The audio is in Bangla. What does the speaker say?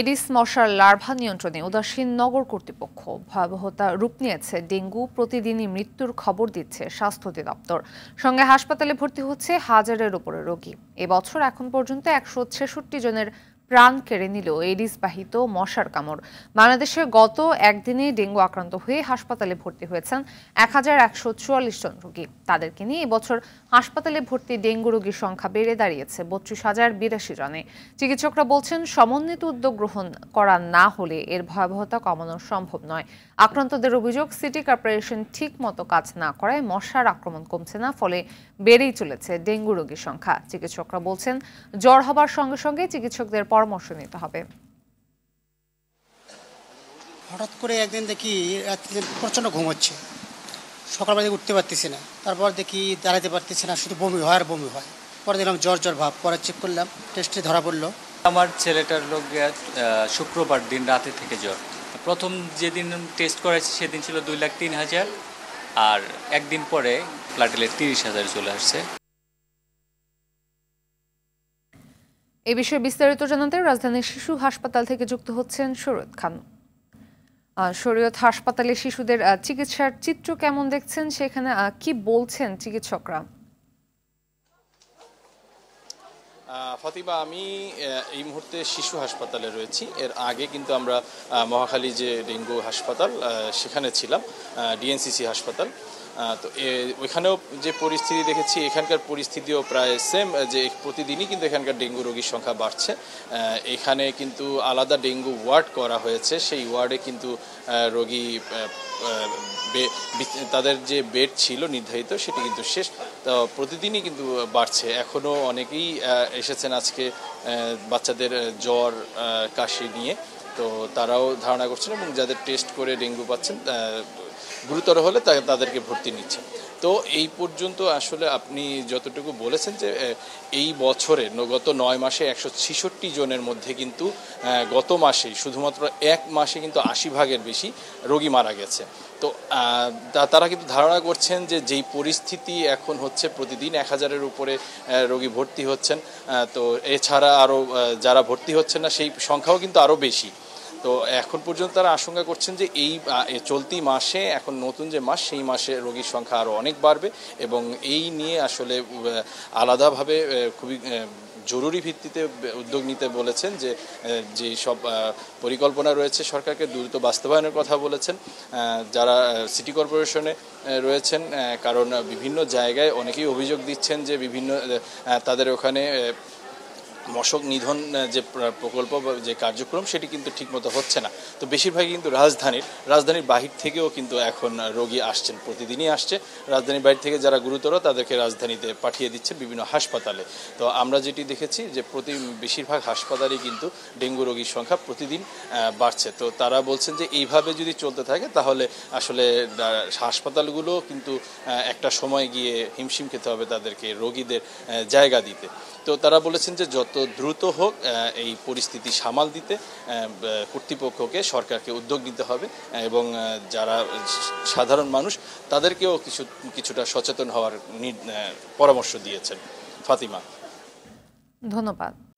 এডিস মশার লার্ভা নিয়ন্ত্রণে উদাসীন নগর কর্তৃপক্ষ ভয়াবহতা রূপ নিয়েছে ডেঙ্গু প্রতিদিনই মৃত্যুর খবর দিচ্ছে স্বাস্থ্য অধিদপ্তর সঙ্গে হাসপাতালে ভর্তি হচ্ছে হাজারের উপরে রোগী এবছর এখন পর্যন্ত একশো ছেষট্টি জনের প্রাণ কেড়ে নিল এডিস বাহিত মশার কামড় বাংলাদেশে গত একদিনে ডেঙ্গু আক্রান্ত হয়ে হাসপাতালে ভর্তি হয়েছেন এক হাজার একশো চুয়াল্লিশ জন রোগী তাদেরকে নিয়ে এবছর হাসপাতালে ভর্তি ডেঙ্গু রোগীর সংখ্যা বেড়ে দাঁড়িয়েছে বত্রিশ হাজার বিরাশি জনে চিকিৎসকরা বলছেন সমন্বিত উদ্যোগ গ্রহণ করা না হলে এর ভয়াবহতা কমানো সম্ভব নয় আক্রান্তদের অভিযোগ সিটি কর্পোরেশন ঠিক মতো কাজ না করায় মশার আক্রমণ কমছে না ফলে বেড়েই চলেছে ডেঙ্গু রোগীর সংখ্যা চিকিৎসকরা বলছেন জ্বর হবার সঙ্গে সঙ্গে চিকিৎসকদের পর পরামর্শ নিতে হবে হঠাৎ করে একদিন দেখি প্রচন্ড প্রচণ্ড ঘুম হচ্ছে সকালবেলা উঠতে পারতেছি না তারপর দেখি দাঁড়াতে পারতেছি না শুধু বমি হয় আর বমি হয় পরে দেখলাম জ্বর জ্বর ভাব পরে চেক করলাম টেস্টে ধরা পড়লো আমার ছেলেটার লোক শুক্রবার দিন রাতে থেকে জ্বর প্রথম যেদিন টেস্ট করেছি সেদিন ছিল দুই লাখ তিন হাজার আর একদিন পরে প্লাটিলের তিরিশ হাজার চলে আসছে এ বিষয়ে বিস্তারিত জানাতে রাজধানীর শিশু হাসপাতাল থেকে যুক্ত হচ্ছেন শরৎ খান শরীয়ত হাসপাতালে শিশুদের চিকিৎসার চিত্র কেমন দেখছেন সেখানে কি বলছেন চিকিৎসকরা ফতিমা আমি এই মুহূর্তে শিশু হাসপাতালে রয়েছি এর আগে কিন্তু আমরা মহাখালী যে ডেঙ্গু হাসপাতাল সেখানে ছিলাম ডিএনসিসি হাসপাতাল তো ওইখানেও যে পরিস্থিতি দেখেছি এখানকার পরিস্থিতিও প্রায় সেম যে প্রতিদিনই কিন্তু এখানকার ডেঙ্গু রোগীর সংখ্যা বাড়ছে এখানে কিন্তু আলাদা ডেঙ্গু ওয়ার্ড করা হয়েছে সেই ওয়ার্ডে কিন্তু রোগী তাদের যে বেড ছিল নির্ধারিত সেটি কিন্তু শেষ তো প্রতিদিনই কিন্তু বাড়ছে এখনও অনেকেই এসেছেন আজকে বাচ্চাদের জ্বর কাশি নিয়ে তো তারাও ধারণা করছেন এবং যাদের টেস্ট করে ডেঙ্গু পাচ্ছেন গুরুতর হলে তাদেরকে ভর্তি নিচ্ছে তো এই পর্যন্ত আসলে আপনি যতটুকু বলেছেন যে এই বছরে গত নয় মাসে একশো ছিষট্টি জনের মধ্যে কিন্তু গত মাসে শুধুমাত্র এক মাসে কিন্তু আশি ভাগের বেশি রোগী মারা গেছে তো তারা কিন্তু ধারণা করছেন যে যেই পরিস্থিতি এখন হচ্ছে প্রতিদিন এক হাজারের উপরে রোগী ভর্তি হচ্ছেন তো এছাড়া আরও যারা ভর্তি হচ্ছেন না সেই সংখ্যাও কিন্তু আরও বেশি তো এখন পর্যন্ত তারা আশঙ্কা করছেন যে এই চলতি মাসে এখন নতুন যে মাস সেই মাসে রোগীর সংখ্যা আরও অনেক বাড়বে এবং এই নিয়ে আসলে আলাদাভাবে খুবই জরুরি ভিত্তিতে উদ্যোগ নিতে বলেছেন যে যে সব পরিকল্পনা রয়েছে সরকারকে দ্রুত বাস্তবায়নের কথা বলেছেন যারা সিটি কর্পোরেশনে রয়েছেন কারণ বিভিন্ন জায়গায় অনেকেই অভিযোগ দিচ্ছেন যে বিভিন্ন তাদের ওখানে মশক নিধন যে প্রকল্প বা যে কার্যক্রম সেটি কিন্তু ঠিকমতো হচ্ছে না তো বেশিরভাগই কিন্তু রাজধানীর রাজধানীর বাহির থেকেও কিন্তু এখন রোগী আসছেন প্রতিদিনই আসছে রাজধানীর বাহির থেকে যারা গুরুতর তাদেরকে রাজধানীতে পাঠিয়ে দিচ্ছে বিভিন্ন হাসপাতালে তো আমরা যেটি দেখেছি যে প্রতি বেশিরভাগ হাসপাতালেই কিন্তু ডেঙ্গু রোগীর সংখ্যা প্রতিদিন বাড়ছে তো তারা বলছেন যে এইভাবে যদি চলতে থাকে তাহলে আসলে হাসপাতালগুলো কিন্তু একটা সময় গিয়ে হিমশিম খেতে হবে তাদেরকে রোগীদের জায়গা দিতে তো তারা বলেছেন যে যত যত দ্রুত হোক এই পরিস্থিতি সামাল দিতে কর্তৃপক্ষকে সরকারকে উদ্যোগ নিতে হবে এবং যারা সাধারণ মানুষ তাদেরকেও কিছু কিছুটা সচেতন হওয়ার পরামর্শ দিয়েছেন ফাতিমা ধন্যবাদ